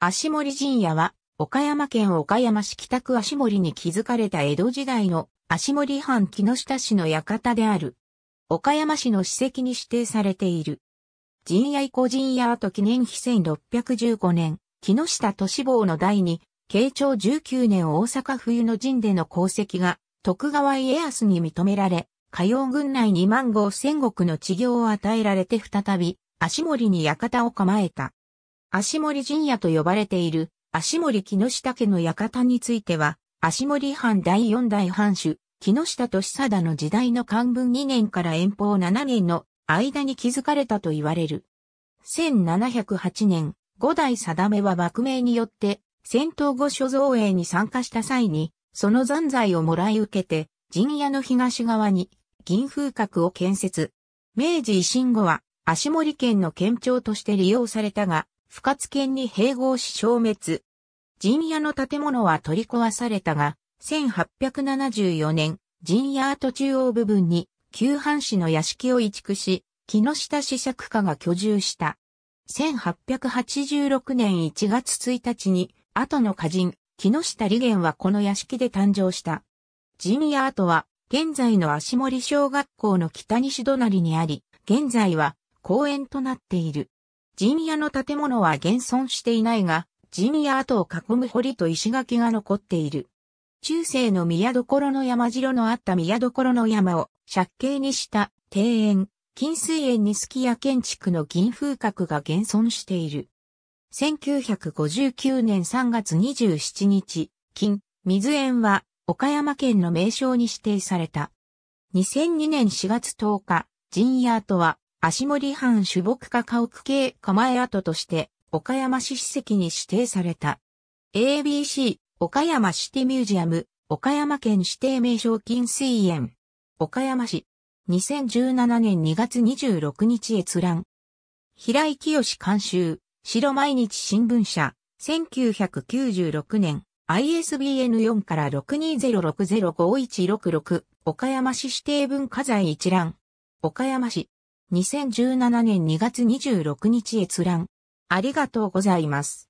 足森陣屋は、岡山県岡山市北区足森に築かれた江戸時代の足森藩木下市の館である。岡山市の史跡に指定されている。陣屋遺構陣屋跡記念碑1615年、木下都市坊の代に、慶長19年大阪冬の陣での功績が、徳川家康に認められ、火曜軍内2万5千石の治業を与えられて再び、足森に館を構えた。足森陣屋と呼ばれている足森木下家の館については、足森藩第四代藩主、木下と久田の時代の漢文2年から遠方7年の間に築かれたと言われる。1708年、五代定めは幕名によって、戦闘後所蔵営に参加した際に、その残罪をもらい受けて、陣屋の東側に、銀風閣を建設。明治維新後は、足森県の県庁として利用されたが、深津県に併合し消滅。陣屋の建物は取り壊されたが、1874年、陣屋跡中央部分に、旧藩市の屋敷を移築し、木下市作家が居住した。1886年1月1日に、後の家人、木下理玄はこの屋敷で誕生した。陣屋跡は、現在の足森小学校の北西隣にあり、現在は公園となっている。陣屋の建物は現存していないが、陣屋跡を囲む堀と石垣が残っている。中世の宮所の山城のあった宮所の山を借景にした庭園、金水園にすき家建築の銀風格が現存している。1959年3月27日、金、水園は岡山県の名称に指定された。2002年4月10日、陣屋跡は足森藩主木家家屋系構え跡として、岡山市史跡に指定された。ABC、岡山シティミュージアム、岡山県指定名称金水園。岡山市。2017年2月26日閲覧。平井清監修、白毎日新聞社、1996年、ISBN4 から6206051666、岡山市指定文化財一覧。岡山市。2017年2月26日閲覧。ありがとうございます。